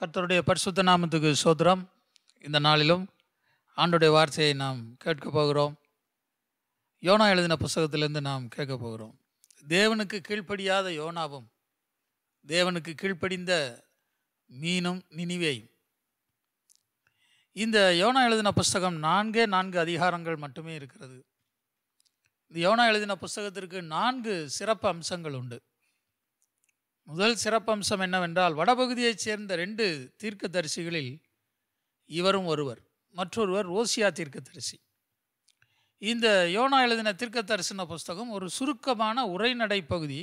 கர்த்தருடைய பரிசுத்த நாமத்துக்கு சோதரம் இந்த நாளிலும் ஆண்டுடைய வார்த்தையை நாம் கேட்க போகிறோம் யோனா எழுதின புஸ்தகத்திலேருந்து நாம் கேட்க போகிறோம் தேவனுக்கு கீழ்ப்படியாத யோனாவும் தேவனுக்கு கீழ்ப்படிந்த மீனும் நினிவேயும் இந்த யோனா எழுதின புஸ்தகம் நான்கே நான்கு அதிகாரங்கள் மட்டுமே இருக்கிறது இந்த யோனா எழுதின புஸ்தகத்திற்கு நான்கு சிறப்பு அம்சங்கள் உண்டு முதல் சிறப்பம்சம் என்னவென்றால் வடபகுதியைச் சேர்ந்த ரெண்டு தீர்க்கதரிசிகளில் இவரும் ஒருவர் மற்றொருவர் ஓசியா தீர்க்கதரிசி இந்த யோனா எழுதின தீர்க்க தரிசன புஸ்தகம் ஒரு சுருக்கமான உரைநடை பகுதி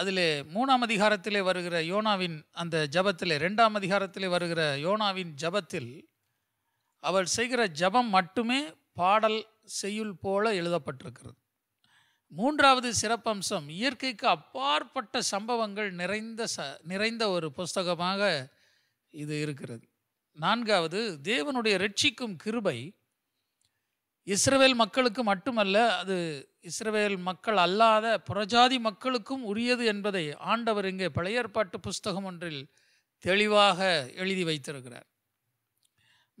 அதில் மூணாம் அதிகாரத்திலே வருகிற யோனாவின் அந்த ஜபத்தில் ரெண்டாம் அதிகாரத்திலே வருகிற யோனாவின் ஜபத்தில் அவள் செய்கிற ஜபம் மட்டுமே பாடல் செய்யுள் போல எழுதப்பட்டிருக்கிறது மூன்றாவது சிறப்பம்சம் இயற்கைக்கு அப்பாற்பட்ட சம்பவங்கள் நிறைந்த ச நிறைந்த ஒரு புஸ்தகமாக இது இருக்கிறது நான்காவது தேவனுடைய ரட்சிக்கும் கிருபை இஸ்ரவேல் மக்களுக்கு மட்டுமல்ல அது இஸ்ரவேல் மக்கள் அல்லாத புறஜாதி மக்களுக்கும் உரியது என்பதை ஆண்டவர் இங்கே பழைய ஏற்பாட்டு புஸ்தகம் ஒன்றில் தெளிவாக எழுதி வைத்திருக்கிறார்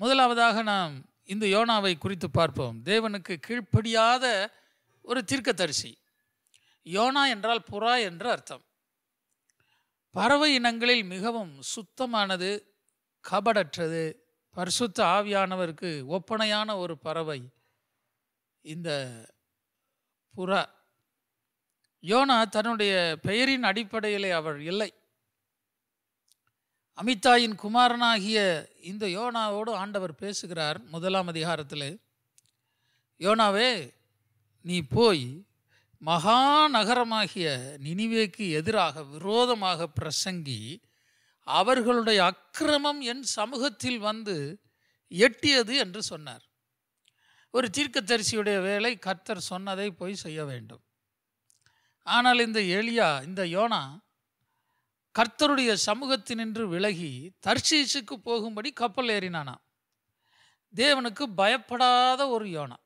முதலாவதாக நாம் இந்த யோனாவை குறித்து பார்ப்போம் தேவனுக்கு கீழ்ப்படியாத ஒரு தீர்க்கதரிசி யோனா என்றால் புறா என்று அர்த்தம் பறவை இனங்களில் மிகவும் சுத்தமானது கபடற்றது பரிசுத்த ஆவியானவருக்கு ஒப்பனையான ஒரு பறவை இந்த புறா யோனா தன்னுடைய பெயரின் அடிப்படையிலே அவள் இல்லை அமிதாயின் குமாரனாகிய இந்த யோனாவோடு ஆண்டவர் பேசுகிறார் முதலாம் அதிகாரத்தில் யோனாவே நீ போய் மகாநகரமாகிய நினிவேக்கு எதிராக விரோதமாக பிரசங்கி அவர்களுடைய அக்கிரமம் என் சமூகத்தில் வந்து எட்டியது என்று சொன்னார் ஒரு தீர்க்கத்தரிசியுடைய வேலை கர்த்தர் சொன்னதை போய் செய்ய வேண்டும் ஆனால் இந்த எளியா இந்த யோனா கர்த்தருடைய சமூகத்தினின்று விலகி தர்ஷீசுக்கு போகும்படி கப்பல் ஏறினானா தேவனுக்கு பயப்படாத ஒரு யோனா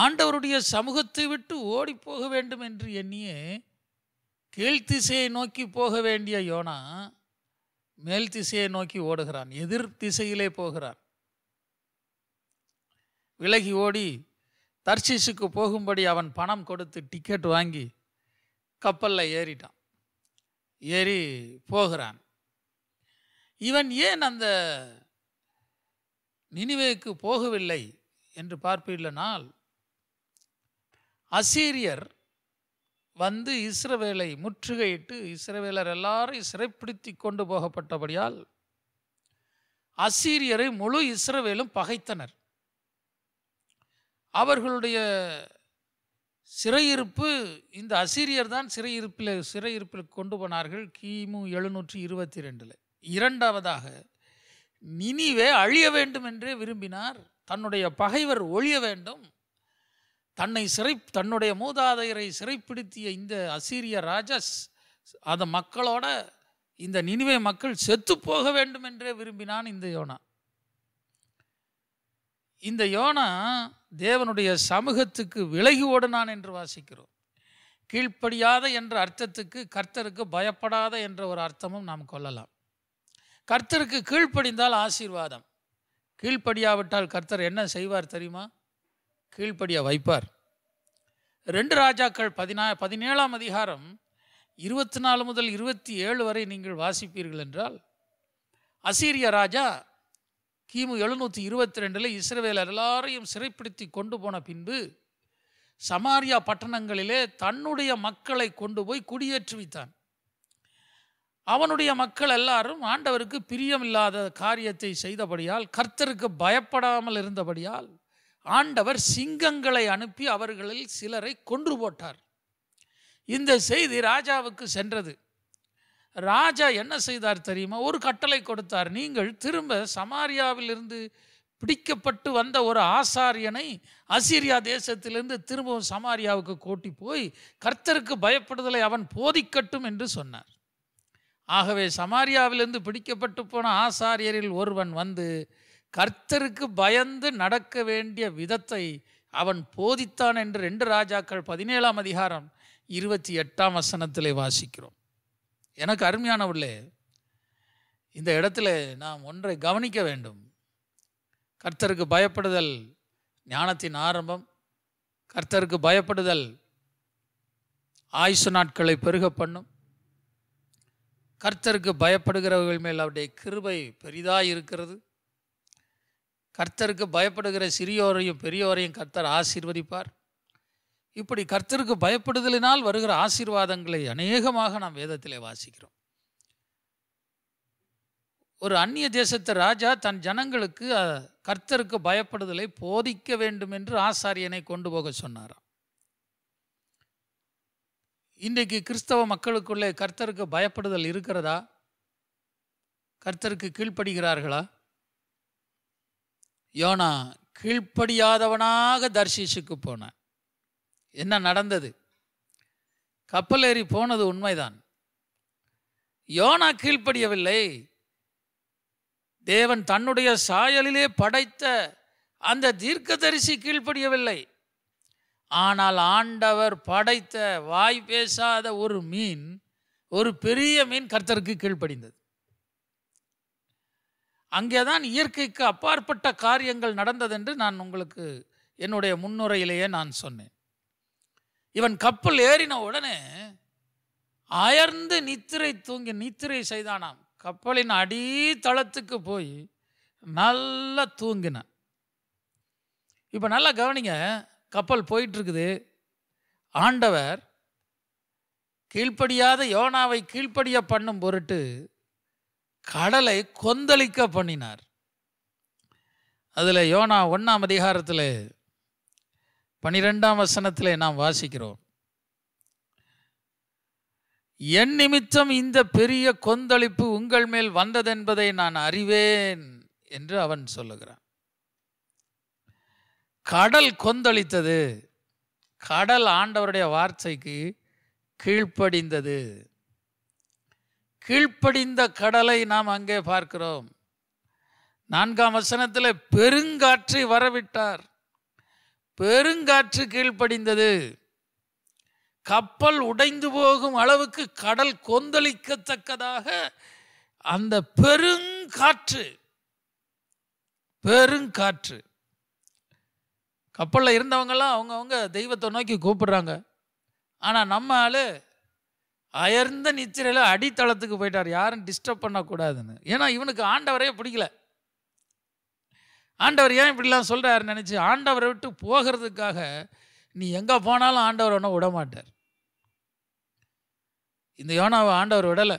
ஆண்டவருடைய சமூகத்தை விட்டு ஓடி போக வேண்டும் என்று எண்ணியே கீழ்த்திசையை நோக்கி போக வேண்டிய யோனா மேல் திசையை நோக்கி ஓடுகிறான் எதிர் திசையிலே போகிறான் விலகி ஓடி தர்ஷிஸுக்கு போகும்படி அவன் பணம் கொடுத்து டிக்கெட் வாங்கி கப்பலில் ஏறிட்டான் ஏறி போகிறான் இவன் ஏன் அந்த நினைவேக்கு போகவில்லை என்று பார்ப்பில்லைனால் அசீரியர் வந்து இஸ்ரவேலை முற்றுகையிட்டு இஸ்ரவேலர் எல்லாரும் சிறைப்பிடித்தி கொண்டு போகப்பட்டபடியால் அசீரியரை முழு இஸ்ரவேலும் பகைத்தனர் அவர்களுடைய சிறையிருப்பு இந்த அசீரியர் தான் சிறையிருப்பில் சிறையிருப்பில் கொண்டு போனார்கள் கிமு எழுநூற்றி இருபத்தி ரெண்டில் இரண்டாவதாக நினிவே அழிய வேண்டும் என்றே விரும்பினார் தன்னுடைய பகைவர் ஒழிய வேண்டும் தன்னை சிறை தன்னுடைய மூதாதையரை சிறைப்பிடித்திய இந்த அசீரிய ராஜஸ் அந்த மக்களோட இந்த நினைவை மக்கள் செத்து போக வேண்டும் என்றே விரும்பினான் இந்த யோனா இந்த யோனா தேவனுடைய சமூகத்துக்கு விலகி ஓடுனான் என்று வாசிக்கிறோம் கீழ்ப்படியாத என்ற அர்த்தத்துக்கு கர்த்தருக்கு பயப்படாத என்ற ஒரு அர்த்தமும் நாம் கொள்ளலாம் கர்த்தருக்கு கீழ்ப்படிந்தால் ஆசீர்வாதம் கீழ்ப்படியாவிட்டால் கர்த்தர் என்ன செய்வார் தெரியுமா கீழ்ப்படிய வைப்பார் ரெண்டு ராஜாக்கள் பதினா பதினேழாம் அதிகாரம் இருபத்தி நாலு முதல் இருபத்தி ஏழு வரை நீங்கள் வாசிப்பீர்கள் என்றால் அசீரிய ராஜா கிமு எழுநூற்றி இருபத்தி ரெண்டில் இஸ்ரேவேல் எல்லாரையும் சிறைப்பிடித்து கொண்டு போன பின்பு சமாரியா பட்டணங்களிலே தன்னுடைய மக்களை கொண்டு போய் குடியேற்றுவித்தான் அவனுடைய மக்கள் எல்லாரும் ஆண்டவருக்கு பிரியமில்லாத காரியத்தை செய்தபடியால் கர்த்தருக்கு பயப்படாமல் இருந்தபடியால் ஆண்டவர் சிங்கங்களை அனுப்பி அவர்களில் சிலரை கொன்று போட்டார் இந்த செய்தி ராஜாவுக்கு சென்றது ராஜா என்ன செய்தார் தெரியுமா ஒரு கட்டளை கொடுத்தார் நீங்கள் திரும்ப சமாரியாவிலிருந்து பிடிக்கப்பட்டு வந்த ஒரு ஆசாரியனை அசிரியா தேசத்திலிருந்து திரும்பவும் சமாரியாவுக்கு கூட்டி போய் கர்த்தருக்கு பயப்படுதலை அவன் போதிக்கட்டும் என்று சொன்னார் ஆகவே சமாரியாவிலிருந்து பிடிக்கப்பட்டு போன ஆசாரியரில் ஒருவன் வந்து கர்த்தருக்கு பயந்து நடக்க வேண்டிய விதத்தை அவன் போதித்தான் என்று ரெண்டு ராஜாக்கள் பதினேழாம் அதிகாரம் இருபத்தி எட்டாம் வசனத்திலே வாசிக்கிறோம் எனக்கு அருமையானவர்களே இந்த இடத்துல நாம் ஒன்றை கவனிக்க வேண்டும் கர்த்தருக்கு பயப்படுதல் ஞானத்தின் ஆரம்பம் கர்த்தருக்கு பயப்படுதல் ஆயுசு நாட்களை பெருக பண்ணும் கர்த்தருக்கு பயப்படுகிறவர்கள் மேல் அவருடைய கிருபை பெரிதாக இருக்கிறது கர்த்தருக்கு பயப்படுகிற சிறியோரையும் பெரியோரையும் கர்த்தர் ஆசீர்வதிப்பார் இப்படி கர்த்தருக்கு பயப்படுதலினால் வருகிற ஆசீர்வாதங்களை அநேகமாக நாம் வேதத்திலே வாசிக்கிறோம் ஒரு அந்நிய தேசத்து ராஜா தன் ஜனங்களுக்கு கர்த்தருக்கு பயப்படுதலை போதிக்க வேண்டும் என்று ஆசாரியனை கொண்டு போக சொன்னாராம் இன்றைக்கு கிறிஸ்தவ மக்களுக்குள்ளே கர்த்தருக்கு பயப்படுதல் இருக்கிறதா கர்த்தருக்கு கீழ்ப்படுகிறார்களா யோனா கீழ்ப்படியாதவனாக தர்ஷீஷுக்கு போனான் என்ன நடந்தது கப்பல் ஏறி போனது உண்மைதான் யோனா கீழ்ப்படியவில்லை தேவன் தன்னுடைய சாயலிலே படைத்த அந்த தீர்க்க தரிசி கீழ்ப்படியவில்லை ஆனால் ஆண்டவர் படைத்த வாய் பேசாத ஒரு மீன் ஒரு பெரிய மீன் கர்த்தருக்கு கீழ்ப்படிந்தது அங்கேதான் இயற்கைக்கு அப்பாற்பட்ட காரியங்கள் நடந்ததென்று நான் உங்களுக்கு என்னுடைய முன்னுரையிலேயே நான் சொன்னேன் இவன் கப்பல் ஏறின உடனே அயர்ந்து நித்திரை தூங்கி நித்திரை செய்தானாம் கப்பலின் அடித்தளத்துக்கு போய் நல்லா தூங்கினான் இப்போ நல்லா கவனிங்க கப்பல் போயிட்டுருக்குது ஆண்டவர் கீழ்ப்படியாத யோனாவை கீழ்ப்படிய பண்ணும் பொருட்டு கடலை கொந்தளிக்க பண்ணினார் அதில் யோனா ஒன்றாம் அதிகாரத்தில் பனிரெண்டாம் வசனத்தில் நாம் வாசிக்கிறோம் என் நிமித்தம் இந்த பெரிய கொந்தளிப்பு உங்கள் மேல் வந்ததென்பதை நான் அறிவேன் என்று அவன் சொல்லுகிறான் கடல் கொந்தளித்தது கடல் ஆண்டவருடைய வார்த்தைக்கு கீழ்ப்படிந்தது கீழ்ப்படிந்த கடலை நாம் அங்கே பார்க்கிறோம் நான்காம் வசனத்தில் பெருங்காற்று வரவிட்டார் பெருங்காற்று கீழ்ப்படிந்தது கப்பல் உடைந்து போகும் அளவுக்கு கடல் கொந்தளிக்கத்தக்கதாக அந்த பெருங்காற்று பெருங்காற்று கப்பலில் இருந்தவங்கெல்லாம் அவங்கவுங்க தெய்வத்தை நோக்கி கூப்பிடுறாங்க ஆனால் நம்ம ஆள் அயர்ந்த நிச்சரையில் அடித்தளத்துக்கு போயிட்டார் யாரும் டிஸ்டர்ப் பண்ணக்கூடாதுன்னு ஏன்னா இவனுக்கு ஆண்டவரே பிடிக்கல ஆண்டவர் ஏன் இப்படிலாம் சொல்கிறார் நினச்சி ஆண்டவரை விட்டு போகிறதுக்காக நீ எங்கே போனாலும் ஆண்டவர் ஒன்றும் விடமாட்டார் இந்த யோனாவை ஆண்டவர் விடலை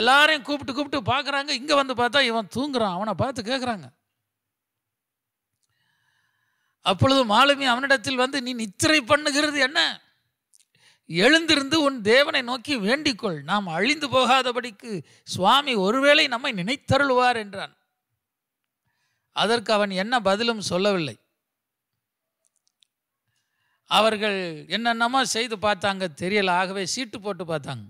எல்லாரையும் கூப்பிட்டு கூப்பிட்டு பார்க்குறாங்க இங்கே வந்து பார்த்தா இவன் தூங்குறான் அவனை பார்த்து கேட்குறாங்க அப்பொழுது மாலுமி அவனிடத்தில் வந்து நீ நிச்சரை பண்ணுகிறது என்ன எழுந்திருந்து உன் தேவனை நோக்கி வேண்டிக்கொள் நாம் அழிந்து போகாதபடிக்கு சுவாமி ஒருவேளை நம்மை நினைத்தருள்வார் என்றான் அதற்கு அவன் என்ன பதிலும் சொல்லவில்லை அவர்கள் என்னென்னமோ செய்து பார்த்தாங்க தெரியல ஆகவே சீட்டு போட்டு பார்த்தாங்க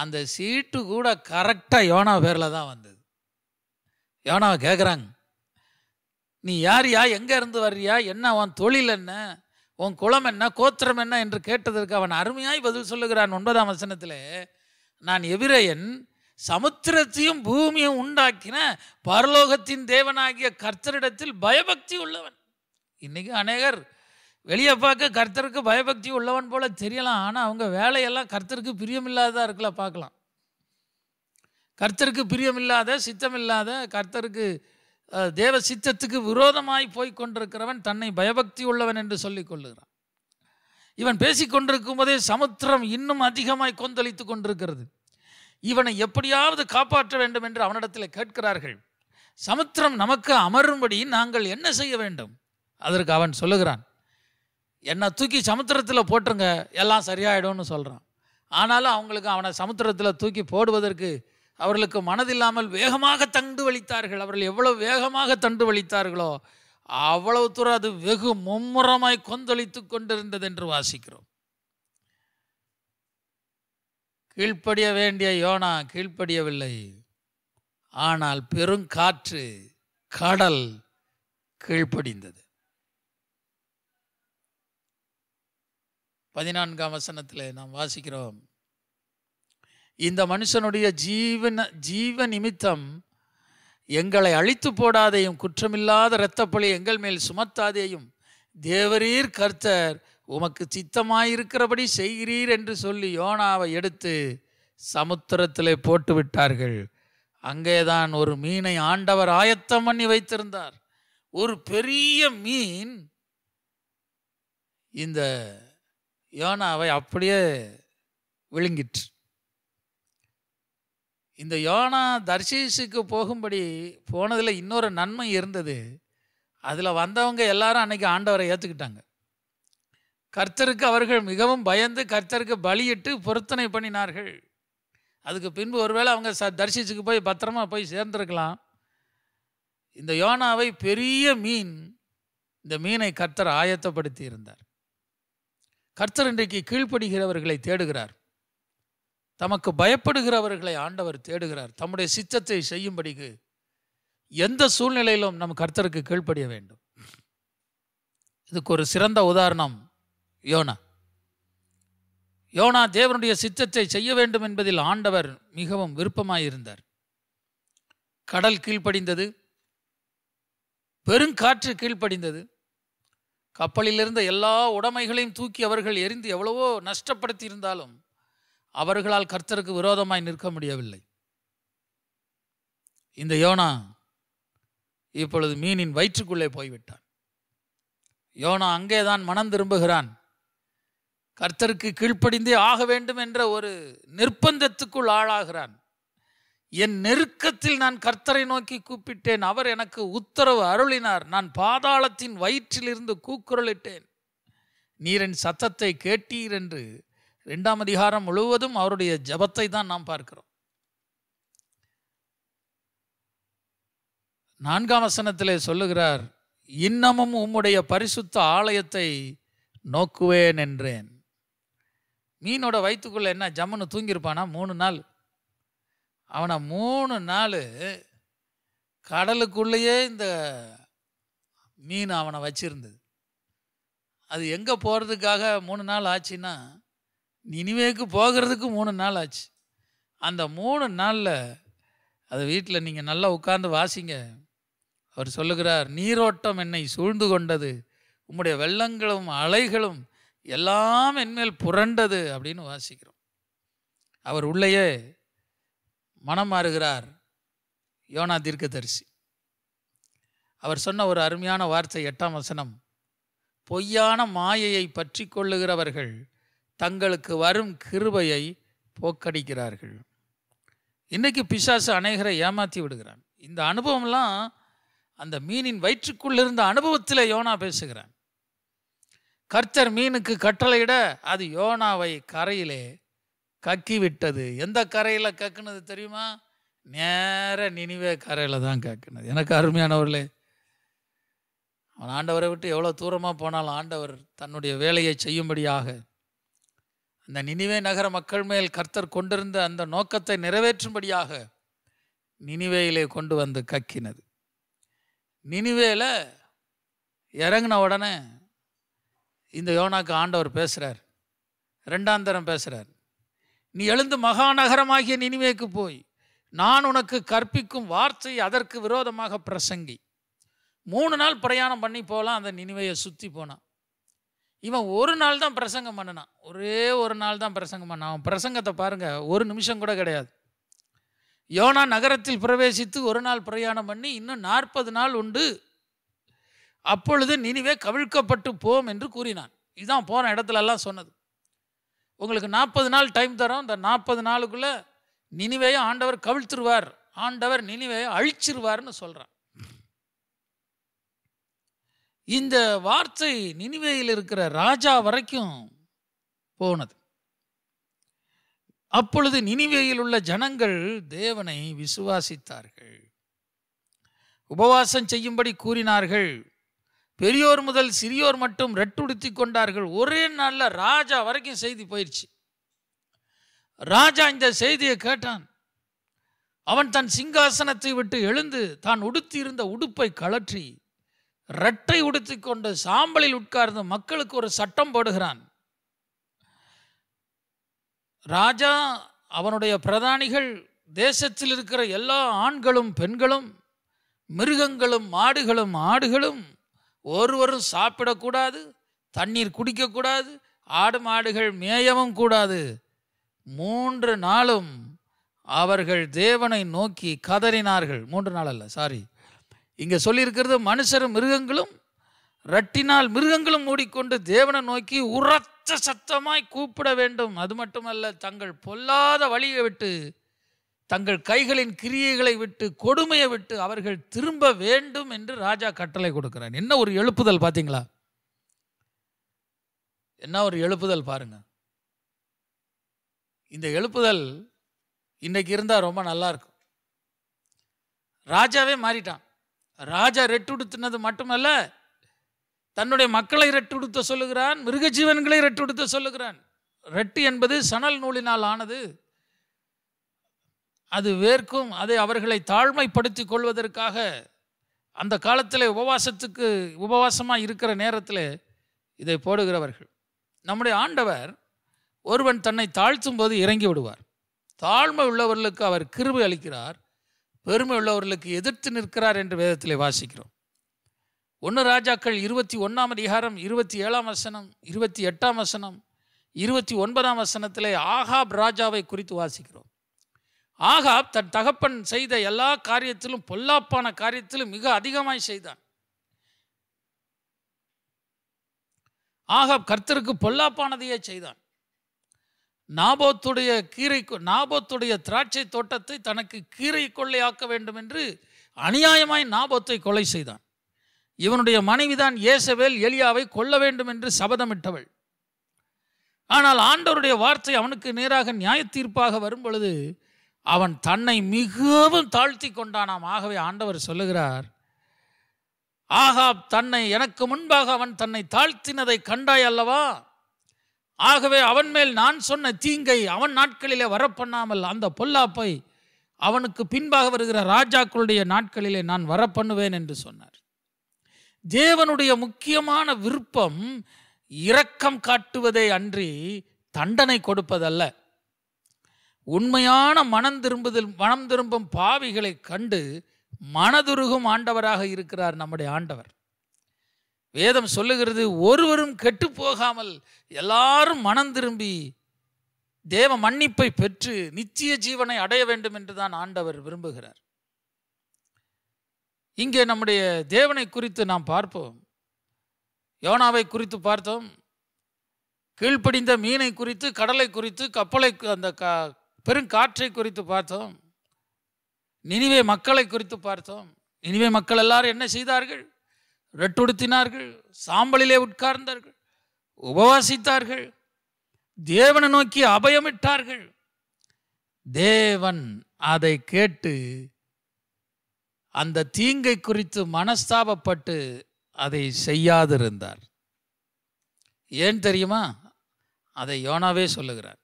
அந்த சீட்டு கூட கரெக்டாக யோனா பேரில் தான் வந்தது யோனாவை கேட்குறாங்க நீ யார் யா எங்கே இருந்து வர்றியா என்ன உன் தொழில் என்ன உன் குளம் என்ன கோத்திரம் என்ன என்று கேட்டதற்கு அவன் அருமையாய் பதில் சொல்லுகிறான் ஒன்பதாம் வசனத்தில் நான் எவிரையன் சமுத்திரத்தையும் பூமியும் உண்டாக்கின பரலோகத்தின் தேவனாகிய கர்த்தரிடத்தில் பயபக்தி உள்ளவன் இன்றைக்கி அநேகர் வெளியே பார்க்க கர்த்தருக்கு பயபக்தி உள்ளவன் போல தெரியலாம் ஆனால் அவங்க வேலையெல்லாம் கர்த்தருக்கு பிரியமில்லாததாக இருக்கல பார்க்கலாம் கர்த்தருக்கு பிரியமில்லாத சித்தமில்லாத கர்த்தருக்கு தேவ சித்தத்துக்கு விரோதமாய் போய் கொண்டிருக்கிறவன் தன்னை பயபக்தி உள்ளவன் என்று சொல்லிக் கொள்ளுகிறான் இவன் கொண்டிருக்கும் போதே சமுத்திரம் இன்னும் அதிகமாய் கொந்தளித்து கொண்டிருக்கிறது இவனை எப்படியாவது காப்பாற்ற வேண்டும் என்று அவனிடத்தில் கேட்கிறார்கள் சமுத்திரம் நமக்கு அமரும்படி நாங்கள் என்ன செய்ய வேண்டும் அதற்கு அவன் சொல்லுகிறான் என்னை தூக்கி சமுத்திரத்தில் போட்டுருங்க எல்லாம் சரியாயிடும்னு சொல்கிறான் ஆனாலும் அவங்களுக்கு அவனை சமுத்திரத்தில் தூக்கி போடுவதற்கு அவர்களுக்கு மனதில்லாமல் வேகமாக தண்டு வலித்தார்கள் அவர்கள் எவ்வளவு வேகமாக தண்டு வலித்தார்களோ அவ்வளவு தூரம் அது வெகு மும்முரமாய் கொந்தளித்து கொண்டிருந்தது என்று வாசிக்கிறோம் கீழ்ப்படிய வேண்டிய யோனா கீழ்ப்படியவில்லை ஆனால் பெருங்காற்று கடல் கீழ்ப்படிந்தது பதினான்காம் வசனத்தில் நாம் வாசிக்கிறோம் இந்த மனுஷனுடைய ஜீவன ஜீவ நிமித்தம் எங்களை அழித்து போடாதையும் குற்றமில்லாத இரத்தப்பழி எங்கள் மேல் சுமத்தாதேயும் தேவரீர் கர்த்தர் உமக்கு சித்தமாயிருக்கிறபடி செய்கிறீர் என்று சொல்லி யோனாவை எடுத்து சமுத்திரத்தில் போட்டு விட்டார்கள் அங்கேதான் ஒரு மீனை ஆண்டவர் ஆயத்தம் பண்ணி வைத்திருந்தார் ஒரு பெரிய மீன் இந்த யோனாவை அப்படியே விழுங்கிற்று இந்த யோனா தர்ஷிஸுக்கு போகும்படி போனதில் இன்னொரு நன்மை இருந்தது அதில் வந்தவங்க எல்லாரும் அன்றைக்கி ஆண்டவரை ஏற்றுக்கிட்டாங்க கர்த்தருக்கு அவர்கள் மிகவும் பயந்து கர்த்தருக்கு பலியிட்டு பொருத்தனை பண்ணினார்கள் அதுக்கு பின்பு ஒருவேளை அவங்க ச தரிசிச்சுக்கு போய் பத்திரமா போய் சேர்ந்துருக்கலாம் இந்த யோனாவை பெரிய மீன் இந்த மீனை கர்த்தர் ஆயத்தப்படுத்தி இருந்தார் கர்த்தர் இன்றைக்கு கீழ்ப்படுகிறவர்களை தேடுகிறார் தமக்கு பயப்படுகிறவர்களை ஆண்டவர் தேடுகிறார் தம்முடைய சித்தத்தை செய்யும்படிக்கு எந்த சூழ்நிலையிலும் நம் கர்த்தருக்கு கீழ்ப்படிய வேண்டும் இதுக்கு ஒரு சிறந்த உதாரணம் யோனா யோனா தேவனுடைய சித்தத்தை செய்ய வேண்டும் என்பதில் ஆண்டவர் மிகவும் விருப்பமாயிருந்தார் கடல் கீழ்ப்படிந்தது பெருங்காற்று கீழ்ப்படிந்தது கப்பலிலிருந்த எல்லா உடைமைகளையும் தூக்கி அவர்கள் எரிந்து எவ்வளவோ நஷ்டப்படுத்தி இருந்தாலும் அவர்களால் கர்த்தருக்கு விரோதமாய் நிற்க முடியவில்லை இந்த யோனா இப்பொழுது மீனின் வயிற்றுக்குள்ளே போய்விட்டான் யோனா அங்கேதான் மனம் திரும்புகிறான் கர்த்தருக்கு கீழ்ப்படிந்தே ஆக வேண்டும் என்ற ஒரு நிர்பந்தத்துக்குள் ஆளாகிறான் என் நெருக்கத்தில் நான் கர்த்தரை நோக்கி கூப்பிட்டேன் அவர் எனக்கு உத்தரவு அருளினார் நான் பாதாளத்தின் வயிற்றிலிருந்து கூக்குரலிட்டேன் நீரின் சத்தத்தை கேட்டீர் என்று ரெண்டாம் அதிகாரம் முழுவதும் அவருடைய ஜபத்தை தான் நாம் பார்க்கிறோம் நான்காம் வசனத்திலே சொல்லுகிறார் இன்னமும் உம்முடைய பரிசுத்த ஆலயத்தை நோக்குவேன் என்றேன் மீனோட வயிற்றுக்குள்ளே என்ன ஜம்முன்னு தூங்கியிருப்பானா மூணு நாள் அவனை மூணு நாள் கடலுக்குள்ளேயே இந்த மீன் அவனை வச்சிருந்தது அது எங்கே போகிறதுக்காக மூணு நாள் ஆச்சுன்னா நினைவேக்கு போகிறதுக்கு மூணு நாள் ஆச்சு அந்த மூணு நாளில் அது வீட்டில் நீங்கள் நல்லா உட்காந்து வாசிங்க அவர் சொல்லுகிறார் நீரோட்டம் என்னை சூழ்ந்து கொண்டது உம்முடைய வெள்ளங்களும் அலைகளும் எல்லாம் என்மேல் புரண்டது அப்படின்னு வாசிக்கிறோம் அவர் உள்ளேயே மனம் மாறுகிறார் யோனா தரிசி அவர் சொன்ன ஒரு அருமையான வார்த்தை எட்டாம் வசனம் பொய்யான மாயையை பற்றி கொள்ளுகிறவர்கள் தங்களுக்கு வரும் கிருபையை போக்கடிக்கிறார்கள் இன்றைக்கி பிசாசு அநேகரை ஏமாற்றி விடுகிறான் இந்த அனுபவம்லாம் அந்த மீனின் வயிற்றுக்குள்ளிருந்த அனுபவத்தில் யோனா பேசுகிறான் கர்த்தர் மீனுக்கு கட்டளையிட அது யோனாவை கரையிலே கக்கி விட்டது எந்த கரையில் கக்குனது தெரியுமா நேர நினைவே கரையில் தான் கக்குனது எனக்கு அருமையானவர்களே அவன் ஆண்டவரை விட்டு எவ்வளோ தூரமாக போனாலும் ஆண்டவர் தன்னுடைய வேலையை செய்யும்படியாக அந்த நினைவே நகர மக்கள் மேல் கர்த்தர் கொண்டிருந்த அந்த நோக்கத்தை நிறைவேற்றும்படியாக நினைவேயிலே கொண்டு வந்து கக்கினது நினைவேல இறங்கின உடனே இந்த யோனாக்கு ஆண்டவர் பேசுகிறார் ரெண்டாந்தரம் பேசுகிறார் நீ எழுந்து மகாநகரமாகிய நினிவேக்கு போய் நான் உனக்கு கற்பிக்கும் வார்த்தை அதற்கு விரோதமாக பிரசங்கி மூணு நாள் பிரயாணம் பண்ணி போகலாம் அந்த நினைவையை சுற்றி போனான் இவன் ஒரு நாள் தான் பிரசங்கம் பண்ணினான் ஒரே ஒரு நாள் தான் பிரசங்கம் பண்ண அவன் பிரசங்கத்தை பாருங்கள் ஒரு நிமிஷம் கூட கிடையாது யோனா நகரத்தில் பிரவேசித்து ஒரு நாள் பிரயாணம் பண்ணி இன்னும் நாற்பது நாள் உண்டு அப்பொழுது நினைவே கவிழ்க்கப்பட்டு போம் என்று கூறினான் இதுதான் போன இடத்துலலாம் சொன்னது உங்களுக்கு நாற்பது நாள் டைம் தரோம் இந்த நாற்பது நாளுக்குள்ளே நினைவையை ஆண்டவர் கவிழ்த்துருவார் ஆண்டவர் நினைவையை அழிச்சிருவார்னு சொல்கிறான் இந்த வார்த்தை நினைவையில் இருக்கிற ராஜா வரைக்கும் போனது அப்பொழுது நினைவையில் உள்ள ஜனங்கள் தேவனை விசுவாசித்தார்கள் உபவாசம் செய்யும்படி கூறினார்கள் பெரியோர் முதல் சிறியோர் மட்டும் ரெட்டுடுத்தி கொண்டார்கள் ஒரே நாளில் ராஜா வரைக்கும் செய்தி போயிடுச்சு ராஜா இந்த செய்தியை கேட்டான் அவன் தன் சிங்காசனத்தை விட்டு எழுந்து தான் உடுத்தியிருந்த உடுப்பை கழற்றி இரட்டை உடுத்தி கொண்டு சாம்பலில் உட்கார்ந்து மக்களுக்கு ஒரு சட்டம் போடுகிறான் ராஜா அவனுடைய பிரதானிகள் தேசத்தில் இருக்கிற எல்லா ஆண்களும் பெண்களும் மிருகங்களும் மாடுகளும் ஆடுகளும் ஒருவரும் சாப்பிடக்கூடாது தண்ணீர் குடிக்கக்கூடாது ஆடு மாடுகள் மேயவும் கூடாது மூன்று நாளும் அவர்கள் தேவனை நோக்கி கதறினார்கள் மூன்று நாள் அல்ல சாரி இங்கே சொல்லியிருக்கிறது மனுஷரும் மிருகங்களும் ரட்டினால் மிருகங்களும் மூடிக்கொண்டு தேவனை நோக்கி உரத்த சத்தமாய் கூப்பிட வேண்டும் அது மட்டுமல்ல தங்கள் பொல்லாத வழியை விட்டு தங்கள் கைகளின் கிரியைகளை விட்டு கொடுமையை விட்டு அவர்கள் திரும்ப வேண்டும் என்று ராஜா கட்டளை கொடுக்கிறான் என்ன ஒரு எழுப்புதல் பார்த்தீங்களா என்ன ஒரு எழுப்புதல் பாருங்க இந்த எழுப்புதல் இன்னைக்கு இருந்தால் ரொம்ப நல்லா இருக்கும் ராஜாவே மாறிட்டான் ராஜா ரெட்டுடுத்தினது மட்டுமல்ல தன்னுடைய மக்களை ரெட்டுடுத்த சொல்லுகிறான் மிருக ஜீவன்களை ரெட்டுடுத்த சொல்லுகிறான் ரெட்டு என்பது சணல் நூலினால் ஆனது அது வேர்க்கும் அதை அவர்களை தாழ்மைப்படுத்தி கொள்வதற்காக அந்த காலத்தில் உபவாசத்துக்கு உபவாசமாக இருக்கிற நேரத்தில் இதை போடுகிறவர்கள் நம்முடைய ஆண்டவர் ஒருவன் தன்னை தாழ்த்தும் போது இறங்கி விடுவார் தாழ்மை உள்ளவர்களுக்கு அவர் கிருபி அளிக்கிறார் பெருமை உள்ளவர்களுக்கு எதிர்த்து நிற்கிறார் என்று வேதத்தில் வாசிக்கிறோம் ஒன்று ராஜாக்கள் இருபத்தி ஒன்றாம் அதிகாரம் இருபத்தி ஏழாம் வசனம் இருபத்தி எட்டாம் வசனம் இருபத்தி ஒன்பதாம் வசனத்தில் ஆகாப் ராஜாவை குறித்து வாசிக்கிறோம் ஆகாப் தன் தகப்பன் செய்த எல்லா காரியத்திலும் பொல்லாப்பான காரியத்திலும் மிக அதிகமாய் செய்தான் ஆகாப் கர்த்தருக்கு பொல்லாப்பானதையே செய்தான் நாபோத்துடைய கீரை நாபோத்துடைய திராட்சை தோட்டத்தை தனக்கு கீரை கொள்ளையாக்க வேண்டும் என்று அநியாயமாய் நாபோத்தை கொலை செய்தான் இவனுடைய மனைவிதான் ஏசவேல் எலியாவை கொல்ல வேண்டும் என்று சபதமிட்டவள் ஆனால் ஆண்டவருடைய வார்த்தை அவனுக்கு நேராக நியாய தீர்ப்பாக வரும் பொழுது அவன் தன்னை மிகவும் தாழ்த்தி கொண்டானாம் ஆகவே ஆண்டவர் சொல்லுகிறார் ஆகா தன்னை எனக்கு முன்பாக அவன் தன்னை தாழ்த்தினதை கண்டாய் அல்லவா ஆகவே அவன் மேல் நான் சொன்ன தீங்கை அவன் நாட்களிலே வரப்பண்ணாமல் அந்த பொல்லாப்பை அவனுக்கு பின்பாக வருகிற ராஜாக்களுடைய நாட்களிலே நான் வரப்பண்ணுவேன் என்று சொன்னார் தேவனுடைய முக்கியமான விருப்பம் இரக்கம் காட்டுவதை அன்றி தண்டனை கொடுப்பதல்ல உண்மையான மனம் திரும்புதல் மனம் திரும்பும் பாவிகளை கண்டு மனதுருகும் ஆண்டவராக இருக்கிறார் நம்முடைய ஆண்டவர் வேதம் சொல்லுகிறது ஒருவரும் கெட்டு போகாமல் எல்லாரும் மனம் திரும்பி தேவ மன்னிப்பை பெற்று நிச்சய ஜீவனை அடைய வேண்டும் என்று தான் ஆண்டவர் விரும்புகிறார் இங்கே நம்முடைய தேவனை குறித்து நாம் பார்ப்போம் யோனாவை குறித்து பார்த்தோம் கீழ்ப்படிந்த மீனை குறித்து கடலை குறித்து கப்பலை அந்த க பெருங்காற்றை குறித்து பார்த்தோம் நினைவே மக்களை குறித்து பார்த்தோம் நினைவே மக்கள் எல்லாரும் என்ன செய்தார்கள் ரெட்டுடுத்தினார்கள் சாம்பலிலே உட்கார்ந்தார்கள் உபவாசித்தார்கள் தேவனை நோக்கி அபயமிட்டார்கள் தேவன் அதை கேட்டு அந்த தீங்கை குறித்து மனஸ்தாபப்பட்டு அதை செய்யாதிருந்தார் ஏன் தெரியுமா அதை யோனாவே சொல்லுகிறார்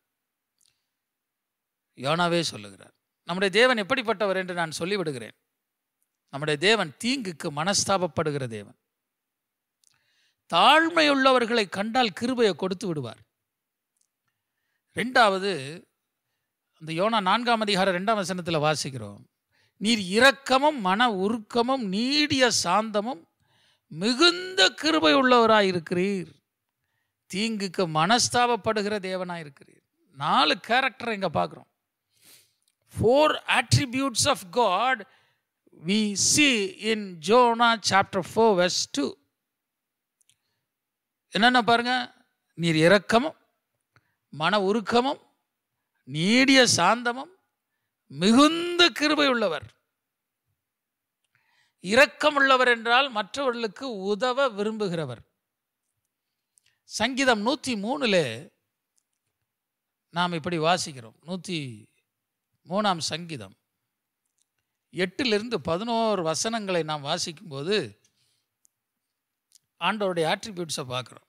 யோனாவே சொல்லுகிறார் நம்முடைய தேவன் எப்படிப்பட்டவர் என்று நான் சொல்லிவிடுகிறேன் நம்முடைய தேவன் தீங்குக்கு மனஸ்தாபப்படுகிற தேவன் தாழ்மையுள்ளவர்களை கண்டால் கிருபையை கொடுத்து விடுவார் ரெண்டாவது அந்த யோனா நான்காம் அதிகார ரெண்டாம் வசனத்தில் வாசிக்கிறோம் நீர் இரக்கமும் மன உருக்கமும் நீடிய சாந்தமும் மிகுந்த கிருபை உள்ளவராயிருக்கிறீர் தீங்குக்கு மனஸ்தாபப்படுகிற இருக்கிறீர் நாலு கேரக்டர் இங்கே பார்க்குறோம் four attributes of God we see in Jonah chapter 4 verse 2. என்னென்ன பாருங்க நீர் இரக்கமும் மன உருக்கமும் நீடிய சாந்தமும் மிகுந்த கிருபை உள்ளவர் இரக்கம் உள்ளவர் என்றால் மற்றவர்களுக்கு உதவ விரும்புகிறவர் சங்கீதம் நூற்றி மூணில் நாம் இப்படி வாசிக்கிறோம் நூற்றி மூணாம் சங்கீதம் எட்டிலிருந்து பதினோரு வசனங்களை நாம் வாசிக்கும்போது ஆண்டவருடைய ஆட்ரிபியூட்ஸை பார்க்குறோம்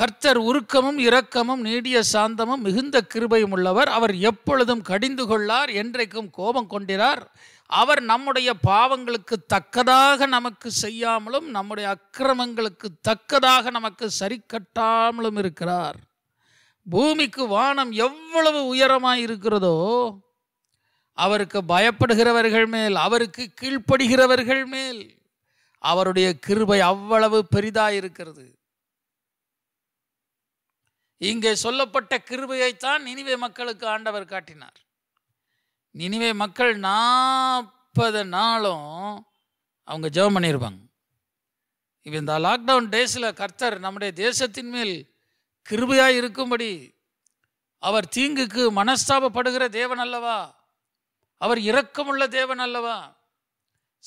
கர்த்தர் உருக்கமும் இரக்கமும் நீடிய சாந்தமும் மிகுந்த கிருபையும் உள்ளவர் அவர் எப்பொழுதும் கடிந்து கொள்ளார் என்றைக்கும் கோபம் கொண்டிறார் அவர் நம்முடைய பாவங்களுக்கு தக்கதாக நமக்கு செய்யாமலும் நம்முடைய அக்கிரமங்களுக்கு தக்கதாக நமக்கு சரி கட்டாமலும் இருக்கிறார் பூமிக்கு வானம் எவ்வளவு உயரமாக இருக்கிறதோ அவருக்கு பயப்படுகிறவர்கள் மேல் அவருக்கு கீழ்ப்படுகிறவர்கள் மேல் அவருடைய கிருபை அவ்வளவு பெரிதாக இருக்கிறது இங்கே சொல்லப்பட்ட கிருபையைத்தான் நினைவே மக்களுக்கு ஆண்டவர் காட்டினார் நினைவே மக்கள் நாற்பது நாளும் அவங்க ஜெபம் பண்ணியிருப்பாங்க இப்போ இந்த லாக்டவுன் டேஸில் கர்த்தர் நம்முடைய தேசத்தின் மேல் கிருபையாக இருக்கும்படி அவர் தீங்குக்கு மனஸ்தாபப்படுகிற தேவன் அல்லவா அவர் இரக்கமுள்ள தேவன் அல்லவா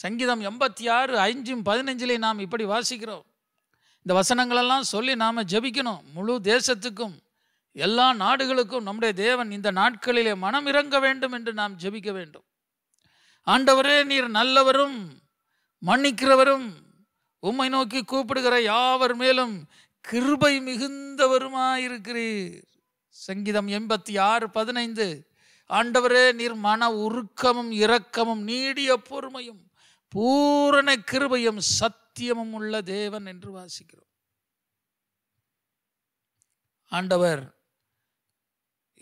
சங்கீதம் எண்பத்தி ஆறு ஐந்தும் பதினஞ்சிலே நாம் இப்படி வாசிக்கிறோம் இந்த வசனங்களெல்லாம் சொல்லி நாம் ஜபிக்கணும் முழு தேசத்துக்கும் எல்லா நாடுகளுக்கும் நம்முடைய தேவன் இந்த நாட்களிலே மனம் இறங்க வேண்டும் என்று நாம் ஜபிக்க வேண்டும் ஆண்டவரே நீர் நல்லவரும் மன்னிக்கிறவரும் உம்மை நோக்கி கூப்பிடுகிற யாவர் மேலும் கிருபை மிகுந்தவருமாயிருக்கிறீர் சங்கீதம் எண்பத்தி ஆறு பதினைந்து ஆண்டவரே நீர் மன உருக்கமும் இரக்கமும் நீடிய பொறுமையும் பூரண கிருபையும் சத்தியமும் உள்ள தேவன் என்று வாசிக்கிறோம் ஆண்டவர்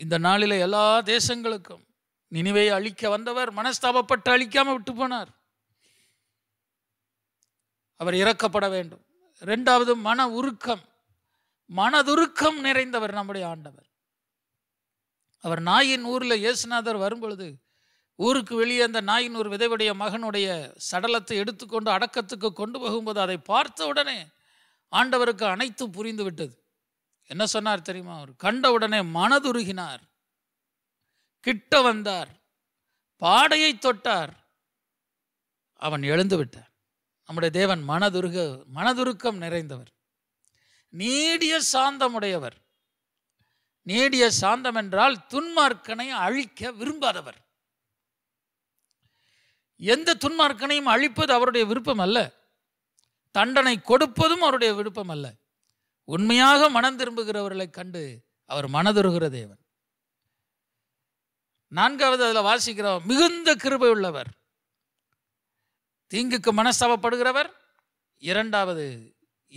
இந்த நாளில் எல்லா தேசங்களுக்கும் நினைவை அழிக்க வந்தவர் மனஸ்தாபப்பட்டு அழிக்காம விட்டு போனார் அவர் இறக்கப்பட வேண்டும் ரெண்டாவது மன உருக்கம் மனதுருக்கம் நிறைந்தவர் நம்முடைய ஆண்டவர் அவர் நாயின் ஊரில் இயேசுநாதர் வரும்பொழுது ஊருக்கு வெளியே அந்த நாயின் ஒரு விதைவுடைய மகனுடைய சடலத்தை எடுத்துக்கொண்டு அடக்கத்துக்கு கொண்டு போகும்போது அதை பார்த்த உடனே ஆண்டவருக்கு அனைத்தும் புரிந்து விட்டது என்ன சொன்னார் தெரியுமா அவர் கண்ட உடனே மனதுருகினார் கிட்ட வந்தார் பாடையை தொட்டார் அவன் எழுந்து விட்டார் நம்முடைய தேவன் மனதுருக மனதுருக்கம் நிறைந்தவர் நீடிய சாந்தமுடையவர் நீடிய சாந்தம் என்றால் துன்மார்க்கனை அழிக்க விரும்பாதவர் எந்த துன்மார்க்கனையும் அழிப்பது அவருடைய விருப்பம் அல்ல தண்டனை கொடுப்பதும் அவருடைய விருப்பம் அல்ல உண்மையாக மனம் திரும்புகிறவர்களை கண்டு அவர் மனதுருகிற தேவன் நான்காவது அதில் வாசிக்கிறோம் மிகுந்த கிருபை உள்ளவர் தீங்குக்கு மனஸ்தாபப்படுகிறவர் இரண்டாவது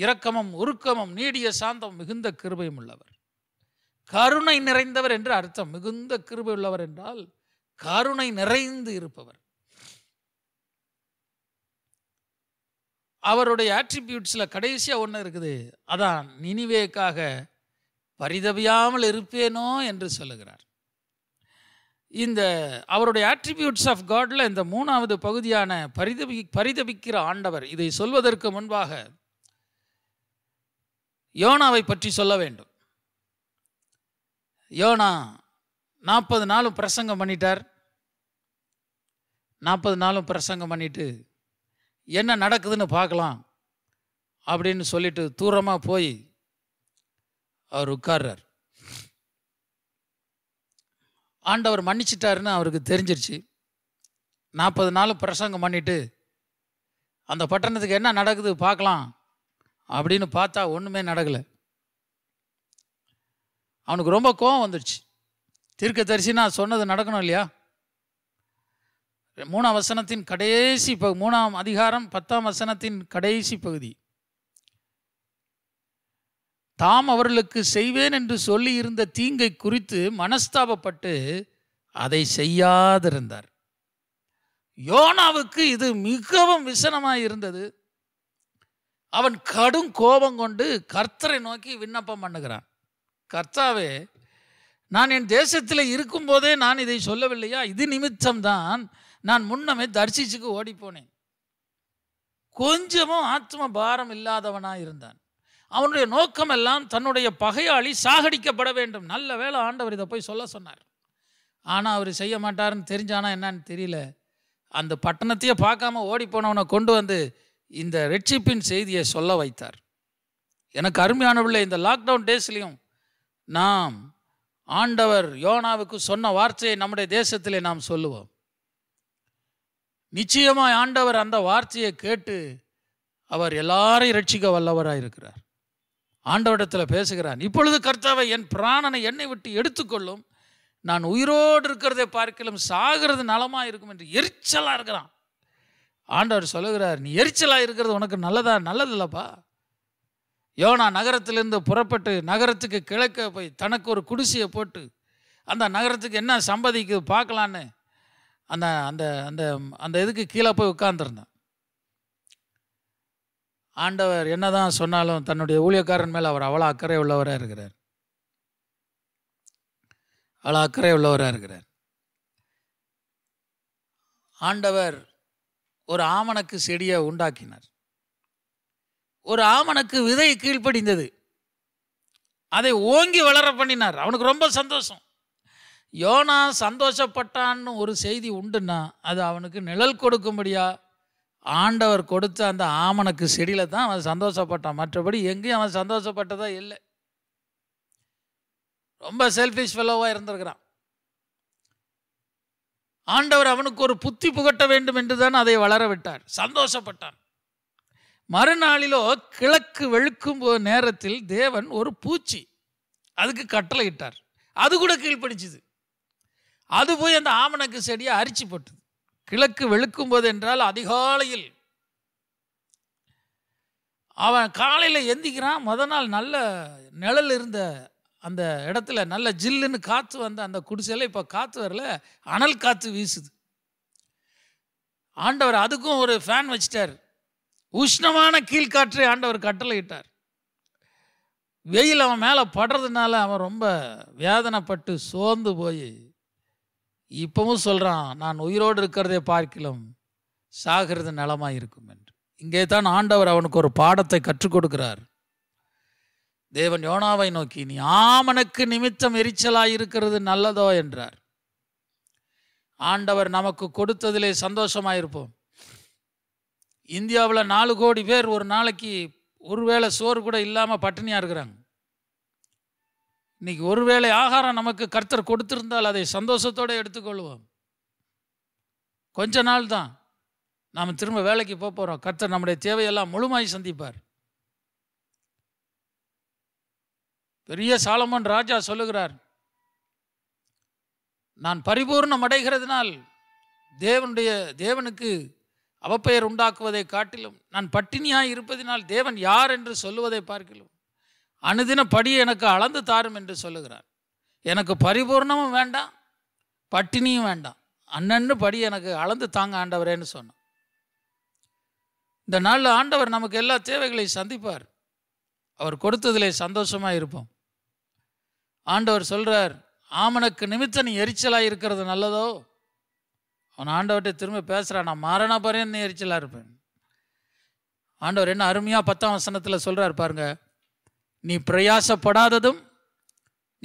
இரக்கமும் உருக்கமும் நீடிய சாந்தம் மிகுந்த கிருபையும் உள்ளவர் கருணை நிறைந்தவர் என்று அர்த்தம் மிகுந்த கிருபை உள்ளவர் என்றால் கருணை நிறைந்து இருப்பவர் அவருடைய ஆட்ரிபியூட்ஸில் கடைசியாக ஒன்று இருக்குது அதான் நினிவேக்காக பரிதவியாமல் இருப்பேனோ என்று சொல்லுகிறார் இந்த அவருடைய ஆட்ரிபியூட்ஸ் ஆஃப் காடில் இந்த மூணாவது பகுதியான பரிதபி பரிதபிக்கிற ஆண்டவர் இதை சொல்வதற்கு முன்பாக யோனாவை பற்றி சொல்ல வேண்டும் யோனா நாற்பது நாளும் பிரசங்கம் பண்ணிட்டார் நாற்பது நாளும் பிரசங்கம் பண்ணிட்டு என்ன நடக்குதுன்னு பார்க்கலாம் அப்படின்னு சொல்லிட்டு தூரமாக போய் அவர் உட்கார்றார் ஆண்டவர் மன்னிச்சிட்டாருன்னு அவருக்கு தெரிஞ்சிருச்சு நாற்பது நாள் பிரசங்கம் பண்ணிவிட்டு அந்த பட்டணத்துக்கு என்ன நடக்குது பார்க்கலாம் அப்படின்னு பார்த்தா ஒன்றுமே நடக்கலை அவனுக்கு ரொம்ப கோவம் வந்துடுச்சு தீர்க்க தரிசி நான் சொன்னது நடக்கணும் இல்லையா மூணாம் வசனத்தின் கடைசி பகு மூணாம் அதிகாரம் பத்தாம் வசனத்தின் கடைசி பகுதி தாம் அவர்களுக்கு செய்வேன் என்று சொல்லி இருந்த தீங்கை குறித்து மனஸ்தாபப்பட்டு அதை செய்யாதிருந்தார் யோனாவுக்கு இது மிகவும் விசனமாக இருந்தது அவன் கடும் கோபம் கொண்டு கர்த்தரை நோக்கி விண்ணப்பம் பண்ணுகிறான் கர்த்தாவே நான் என் தேசத்தில் இருக்கும்போதே நான் இதை சொல்லவில்லையா இது நிமித்தம்தான் நான் முன்னமே தரிசிச்சுக்கு ஓடிப்போனேன் கொஞ்சமும் ஆத்ம பாரம் இல்லாதவனாக இருந்தான் அவனுடைய நோக்கமெல்லாம் தன்னுடைய பகையாளி சாகடிக்கப்பட வேண்டும் நல்ல வேலை ஆண்டவர் இதை போய் சொல்ல சொன்னார் ஆனால் அவர் செய்ய மாட்டார்னு தெரிஞ்சானா என்னன்னு தெரியல அந்த பட்டணத்தையே பார்க்காம ஓடி போனவனை கொண்டு வந்து இந்த ரெட்சிப்பின் செய்தியை சொல்ல வைத்தார் எனக்கு அருமையானவில்லை இந்த லாக்டவுன் டேஸ்லேயும் நாம் ஆண்டவர் யோனாவுக்கு சொன்ன வார்த்தையை நம்முடைய தேசத்திலே நாம் சொல்லுவோம் நிச்சயமாய் ஆண்டவர் அந்த வார்த்தையை கேட்டு அவர் எல்லாரையும் ரட்சிக்க வல்லவராக இருக்கிறார் ஆண்டவரிடத்தில் பேசுகிறார் இப்பொழுது கர்த்தாவை என் பிராணனை என்னை விட்டு எடுத்துக்கொள்ளும் நான் உயிரோடு இருக்கிறதை பார்க்கலும் சாகிறது நலமாக இருக்கும் என்று எரிச்சலாக இருக்கிறான் ஆண்டவர் சொல்லுகிறார் நீ எரிச்சலாக இருக்கிறது உனக்கு நல்லதா நல்லதில்லப்பா யோனா நகரத்திலேருந்து புறப்பட்டு நகரத்துக்கு கிழக்க போய் தனக்கு ஒரு குடிசையை போட்டு அந்த நகரத்துக்கு என்ன சம்பதிக்கு பார்க்கலான்னு அந்த அந்த அந்த அந்த இதுக்கு கீழே போய் உட்காந்துருந்தேன் ஆண்டவர் என்ன தான் சொன்னாலும் தன்னுடைய ஊழியக்காரன் மேலே அவர் அவ்வளோ அக்கறை உள்ளவராக இருக்கிறார் அவ்வளோ அக்கறை உள்ளவராக இருக்கிறார் ஆண்டவர் ஒரு ஆமணக்கு செடியை உண்டாக்கினார் ஒரு ஆமணக்கு விதை கீழ்ப்படிந்தது அதை ஓங்கி வளர பண்ணினார் அவனுக்கு ரொம்ப சந்தோஷம் யோனா சந்தோஷப்பட்டான்னு ஒரு செய்தி உண்டுன்னா அது அவனுக்கு நிழல் கொடுக்கும்படியா ஆண்டவர் கொடுத்த அந்த ஆமணக்கு செடியில் தான் அவன் சந்தோஷப்பட்டான் மற்றபடி எங்கேயும் அவன் சந்தோஷப்பட்டதா இல்லை ரொம்ப செல்ஃபிஷ் ஃபெல்லோவாக இருந்திருக்கிறான் ஆண்டவர் அவனுக்கு ஒரு புத்தி புகட்ட வேண்டும் என்று தான் அதை வளர விட்டார் சந்தோஷப்பட்டான் மறுநாளிலோ கிழக்கு வெளுக்கும் நேரத்தில் தேவன் ஒரு பூச்சி அதுக்கு கட்டளையிட்டார் அது கூட கீழ்ப்படிச்சுது அது போய் அந்த ஆமணக்கு செடியை அரிச்சு போட்டது கிழக்கு வெளுக்கும் போது என்றால் அதிகாலையில் அவன் காலையில் எந்திக்கிறான் முத நாள் நல்ல நிழல் இருந்த அந்த இடத்துல நல்ல ஜில்லுன்னு காற்று வந்த அந்த குடிசையில் இப்போ காற்று வரல அனல் காற்று வீசுது ஆண்டவர் அதுக்கும் ஒரு ஃபேன் வச்சிட்டார் உஷ்ணமான கீழ்காற்றை ஆண்டவர் கட்டளை இட்டார் வெயில் அவன் மேலே படுறதுனால அவன் ரொம்ப வேதனைப்பட்டு சோர்ந்து போய் இப்பவும் சொல்கிறான் நான் உயிரோடு இருக்கிறதே பார்க்கலாம் சாகிறது நலமாக இருக்கும் என்று இங்கே தான் ஆண்டவர் அவனுக்கு ஒரு பாடத்தை கற்றுக் கொடுக்குறாரு தேவன் யோனாவை நோக்கி நீ ஆமனுக்கு நிமித்தம் எரிச்சலாக இருக்கிறது நல்லதோ என்றார் ஆண்டவர் நமக்கு கொடுத்ததிலே சந்தோஷமாக இருப்போம் இந்தியாவில் நாலு கோடி பேர் ஒரு நாளைக்கு ஒருவேளை சோறு கூட இல்லாமல் பட்டினியாக இருக்கிறாங்க இன்றைக்கி ஒருவேளை ஆகாரம் நமக்கு கர்த்தர் கொடுத்துருந்தால் அதை சந்தோஷத்தோடு எடுத்துக்கொள்வோம் கொஞ்ச நாள் தான் நாம் திரும்ப வேலைக்கு போக போகிறோம் கர்த்தர் நம்முடைய தேவையெல்லாம் முழுமாய் சந்திப்பார் பெரிய சாலமன் ராஜா சொல்லுகிறார் நான் பரிபூர்ணம் அடைகிறதுனால் தேவனுடைய தேவனுக்கு அவப்பெயர் உண்டாக்குவதை காட்டிலும் நான் பட்டினியாய் இருப்பதினால் தேவன் யார் என்று சொல்லுவதை பார்க்கலும் அணுதின படி எனக்கு அளந்து தாரும் என்று சொல்லுகிறார் எனக்கு பரிபூர்ணமும் வேண்டாம் பட்டினியும் வேண்டாம் அண்ணன்னு படி எனக்கு அளந்து தாங்க ஆண்டவரேன்னு சொன்னான் இந்த நாளில் ஆண்டவர் நமக்கு எல்லா தேவைகளையும் சந்திப்பார் அவர் கொடுத்ததிலே சந்தோஷமாக இருப்போம் ஆண்டவர் சொல்கிறார் ஆமனுக்கு நிமித்த நீ எரிச்சலாக இருக்கிறது நல்லதோ அவன் ஆண்டவர்கிட்ட திரும்ப பேசுகிறான் நான் மரண பாருன்னு நீ எரிச்சலாக இருப்பேன் ஆண்டவர் என்ன அருமையாக பத்தாம் வசனத்தில் சொல்கிறார் பாருங்க நீ பிரயாசப்படாததும்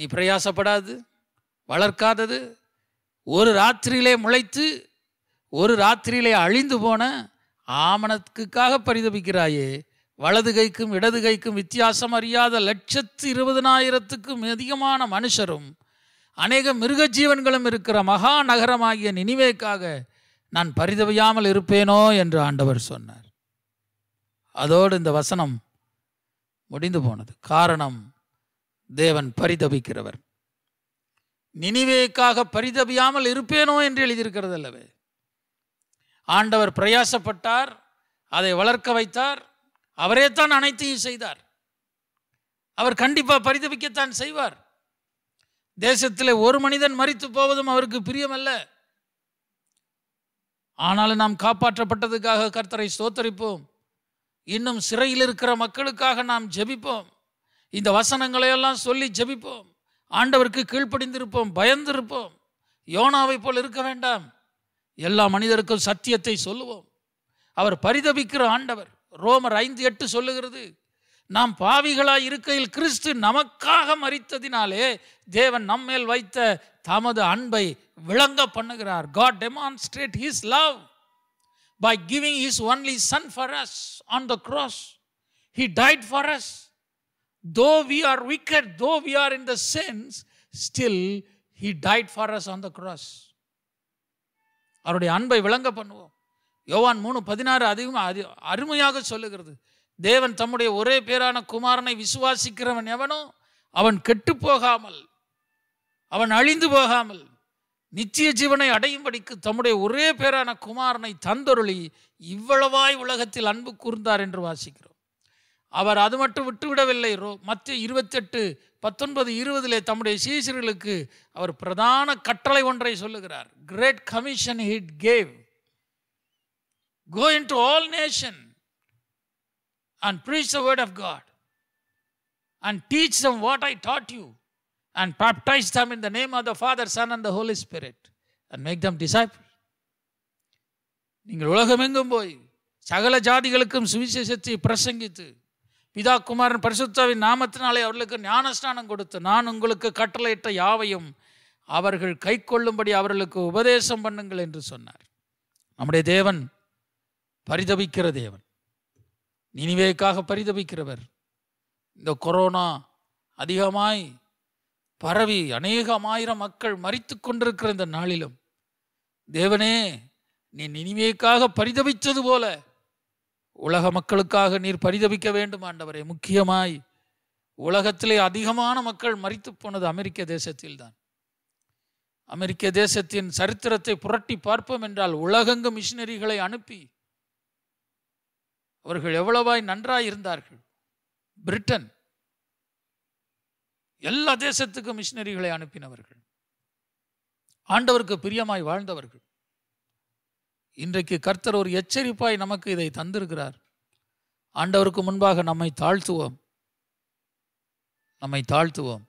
நீ பிரயாசப்படாது வளர்க்காதது ஒரு ராத்திரியிலே முளைத்து ஒரு ராத்திரியிலே அழிந்து போன ஆமணத்துக்காக பரிதபிக்கிறாயே வலது கைக்கும் இடது கைக்கும் வித்தியாசம் அறியாத லட்சத்து இருபதனாயிரத்துக்கும் அதிகமான மனுஷரும் அநேக மிருக ஜீவன்களும் இருக்கிற மகா நகரமாகிய நினைவேக்காக நான் பரிதவியாமல் இருப்பேனோ என்று ஆண்டவர் சொன்னார் அதோடு இந்த வசனம் முடிந்து போனது காரணம் தேவன் பரிதபிக்கிறவர் நினைவேக்காக பரிதபியாமல் இருப்பேனோ என்று எழுதியிருக்கிறது அல்லவே ஆண்டவர் பிரயாசப்பட்டார் அதை வளர்க்க வைத்தார் அவரே தான் அனைத்தையும் செய்தார் அவர் கண்டிப்பாக பரிதவிக்கத்தான் செய்வார் தேசத்தில் ஒரு மனிதன் மறித்து போவதும் அவருக்கு பிரியமல்ல ஆனாலும் நாம் காப்பாற்றப்பட்டதுக்காக கர்த்தரை சோத்தரிப்போம் இன்னும் சிறையில் இருக்கிற மக்களுக்காக நாம் ஜெபிப்போம் இந்த வசனங்களையெல்லாம் சொல்லி ஜெபிப்போம் ஆண்டவருக்கு கீழ்ப்படிந்திருப்போம் பயந்திருப்போம் யோனாவை போல் இருக்க வேண்டாம் எல்லா மனிதருக்கும் சத்தியத்தை சொல்லுவோம் அவர் பரிதபிக்கிற ஆண்டவர் ரோமர் ஐந்து எட்டு சொல்லுகிறது நாம் பாவிகளாய் இருக்கையில் கிறிஸ்து நமக்காக மறித்ததினாலே தேவன் நம்மேல் வைத்த தமது அன்பை விளங்க பண்ணுகிறார் God demonstrate his love by giving his only son for us on the cross he died for us though we are wicked though we are in the sins still he died for us on the cross அவருடைய அன்பை விளங்க பண்ணுவோம் யோவான் மூணு பதினாறு அதிகமாக அது அருமையாக சொல்லுகிறது தேவன் தம்முடைய ஒரே பேரான குமாரனை விசுவாசிக்கிறவன் எவனோ அவன் கெட்டு போகாமல் அவன் அழிந்து போகாமல் நித்திய ஜீவனை அடையும்படிக்கு தம்முடைய ஒரே பேரான குமாரனை தந்தொருளி இவ்வளவாய் உலகத்தில் அன்பு கூர்ந்தார் என்று வாசிக்கிறோம் அவர் அது மட்டும் விட்டுவிடவில்லை ரோ மத்திய இருபத்தெட்டு பத்தொன்பது இருபதிலே தம்முடைய சீசர்களுக்கு அவர் பிரதான கட்டளை ஒன்றை சொல்லுகிறார் great commission he gave Go into all nation and preach the word of God and teach them what I taught you and baptize them in the name of the Father, Son, and the Holy Spirit and make them disciples. நீங்கள் உலகமெங்கும் போய் சகல ஜாதிகளுக்கும் சுவிசேஷத்தை பிரசங்கித்து பிதா குமாரன் பரிசுத்தாவின் நாமத்தினாலே அவர்களுக்கு ஞானஸ்தானம் கொடுத்து நான் உங்களுக்கு கட்டளையிட்ட யாவையும் அவர்கள் கை கொள்ளும்படி அவர்களுக்கு உபதேசம் பண்ணுங்கள் என்று சொன்னார் நம்முடைய தேவன் பரிதபிக்கிற தேவன் நினைவேக்காக பரிதபிக்கிறவர் இந்த கொரோனா அதிகமாய் பரவி ஆயிரம் மக்கள் மறித்து கொண்டிருக்கிற இந்த நாளிலும் தேவனே நீ நினைவேக்காக பரிதபித்தது போல உலக மக்களுக்காக நீர் பரிதபிக்க வேண்டும் ஆண்டவரே முக்கியமாய் உலகத்திலே அதிகமான மக்கள் மறித்து போனது அமெரிக்க தேசத்தில்தான் அமெரிக்க தேசத்தின் சரித்திரத்தை புரட்டி பார்ப்போம் என்றால் உலகெங்கு மிஷினரிகளை அனுப்பி அவர்கள் எவ்வளவாய் நன்றாய் இருந்தார்கள் பிரிட்டன் எல்லா தேசத்துக்கும் மிஷினரிகளை அனுப்பினவர்கள் ஆண்டவருக்கு பிரியமாய் வாழ்ந்தவர்கள் இன்றைக்கு கர்த்தர் ஒரு எச்சரிப்பாய் நமக்கு இதை தந்திருக்கிறார் ஆண்டவருக்கு முன்பாக நம்மை தாழ்த்துவோம் நம்மை தாழ்த்துவோம்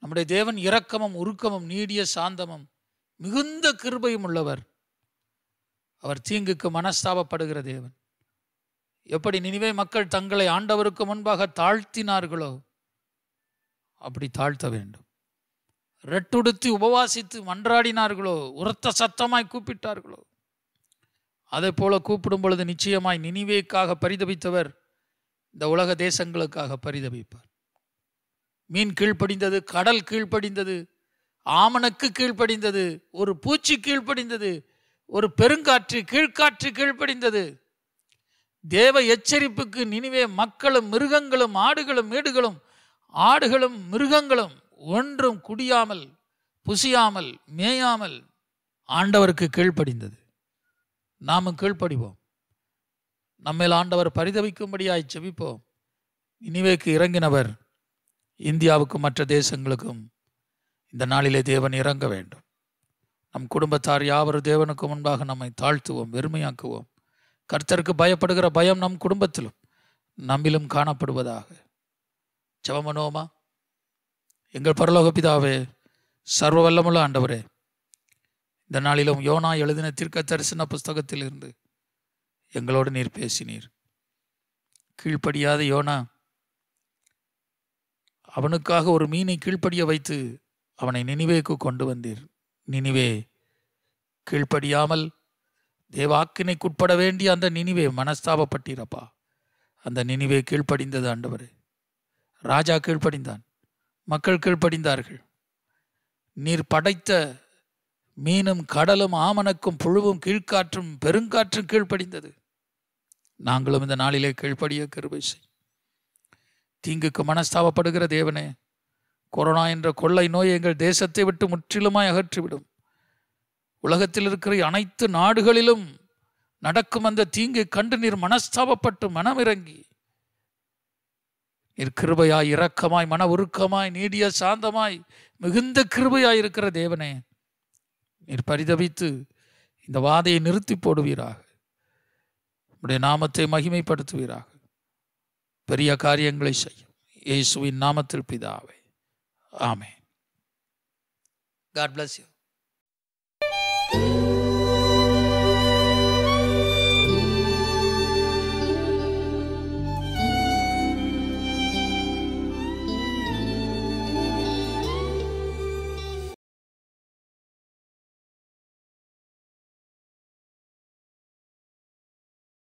நம்முடைய தேவன் இரக்கமும் உருக்கமும் நீடிய சாந்தமும் மிகுந்த கிருபையும் உள்ளவர் அவர் தீங்குக்கு மனஸ்தாபப்படுகிற தேவன் எப்படி நினைவே மக்கள் தங்களை ஆண்டவருக்கு முன்பாக தாழ்த்தினார்களோ அப்படி தாழ்த்த வேண்டும் ரெட்டுடுத்தி உபவாசித்து மன்றாடினார்களோ உரத்த சத்தமாய் கூப்பிட்டார்களோ அதை போல கூப்பிடும் பொழுது நிச்சயமாய் நினைவேக்காக பரிதபித்தவர் இந்த உலக தேசங்களுக்காக பரிதபிப்பார் மீன் கீழ்ப்படிந்தது கடல் கீழ்ப்படிந்தது ஆமணக்கு கீழ்ப்படிந்தது ஒரு பூச்சி கீழ்ப்படிந்தது ஒரு பெருங்காற்று கீழ்காற்று கீழ்ப்படிந்தது தேவ எச்சரிப்புக்கு நினைவே மக்களும் மிருகங்களும் ஆடுகளும் மேடுகளும் ஆடுகளும் மிருகங்களும் ஒன்றும் குடியாமல் புசியாமல் மேயாமல் ஆண்டவருக்கு கீழ்ப்படிந்தது நாமும் கீழ்ப்படிவோம் நம்மேல் ஆண்டவர் பரிதவிக்கும்படியாய் செவிப்போம் இனிவேக்கு இறங்கினவர் இந்தியாவுக்கும் மற்ற தேசங்களுக்கும் இந்த நாளிலே தேவன் இறங்க வேண்டும் நம் குடும்பத்தார் யாவரும் தேவனுக்கு முன்பாக நம்மை தாழ்த்துவோம் வெறுமையாக்குவோம் கர்த்தருக்கு பயப்படுகிற பயம் நம் குடும்பத்திலும் நம்மிலும் காணப்படுவதாக ஜபமனோமா எங்கள் பரலோக பிதாவே சர்வ வல்லமுள்ள ஆண்டவரே இந்த நாளிலும் யோனா எழுதின தீர்க்க தரிசன புஸ்தகத்திலிருந்து எங்களோடு நீர் பேசினீர் கீழ்ப்படியாத யோனா அவனுக்காக ஒரு மீனை கீழ்ப்படிய வைத்து அவனை நினைவேக்கு கொண்டு வந்தீர் நினைவே கீழ்ப்படியாமல் தேவாக்கினைக்குட்பட வேண்டிய அந்த நினைவே மனஸ்தாபப்பட்டீரப்பா அந்த நினைவே கீழ்ப்படிந்தது ஆண்டவர் ராஜா கீழ்ப்படிந்தான் மக்கள் கீழ்ப்படிந்தார்கள் நீர் படைத்த மீனும் கடலும் ஆமணக்கும் புழுவும் கீழ்காற்றும் பெருங்காற்றும் கீழ்ப்படிந்தது நாங்களும் இந்த நாளிலே கீழ்ப்படிய கருவை செய் தீங்குக்கு மனஸ்தாபப்படுகிற தேவனே கொரோனா என்ற கொள்ளை நோய் எங்கள் தேசத்தை விட்டு முற்றிலுமாய் அகற்றிவிடும் உலகத்தில் இருக்கிற அனைத்து நாடுகளிலும் நடக்கும் அந்த தீங்கை கண்டு நீர் மனஸ்தாபப்பட்டு மனமிறங்கி நீர் கிருபையாய் இரக்கமாய் மன உருக்கமாய் நீடிய சாந்தமாய் மிகுந்த கிருபையாய் இருக்கிற தேவனே நீர் பரிதவித்து இந்த வாதையை நிறுத்தி போடுவீராக உடைய நாமத்தை மகிமைப்படுத்துவீராக பெரிய காரியங்களை செய்யும் இயேசுவின் நாமத்தில் பிதாவே ஆமே காட் பிளஸ் யூ you.